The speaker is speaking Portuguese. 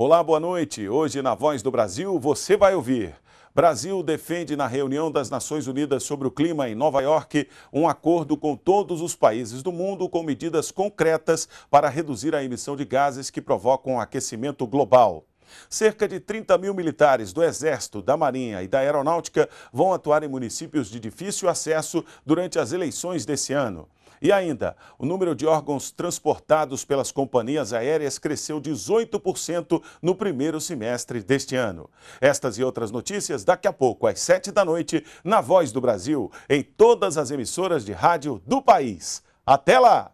Olá, boa noite. Hoje na Voz do Brasil você vai ouvir. Brasil defende na reunião das Nações Unidas sobre o Clima em Nova York um acordo com todos os países do mundo com medidas concretas para reduzir a emissão de gases que provocam aquecimento global. Cerca de 30 mil militares do Exército, da Marinha e da Aeronáutica vão atuar em municípios de difícil acesso durante as eleições desse ano. E ainda, o número de órgãos transportados pelas companhias aéreas cresceu 18% no primeiro semestre deste ano. Estas e outras notícias daqui a pouco, às 7 da noite, na Voz do Brasil, em todas as emissoras de rádio do país. Até lá!